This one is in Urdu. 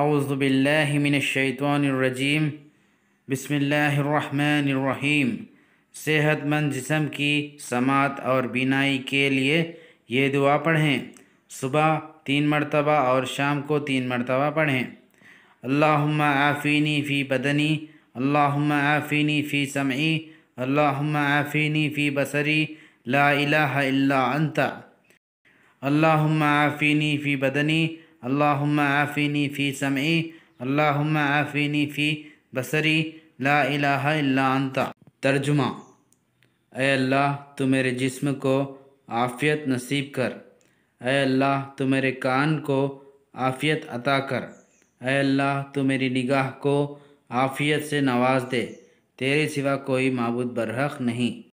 اعوذ باللہ من الشیطان الرجیم بسم اللہ الرحمن الرحیم صحت مند جسم کی سماعت اور بینائی کے لیے یہ دعا پڑھیں صبح تین مرتبہ اور شام کو تین مرتبہ پڑھیں اللہم عافینی فی بدنی اللہم عافینی فی سمعی اللہم عافینی فی بصری لا الہ الا انت اللہم عافینی فی بدنی اللہم آفینی فی سمعی اللہم آفینی فی بصری لا الہ الا انت ترجمہ اے اللہ تو میرے جسم کو آفیت نصیب کر اے اللہ تو میرے کان کو آفیت عطا کر اے اللہ تو میری نگاہ کو آفیت سے نواز دے تیرے سوا کوئی معبود برحق نہیں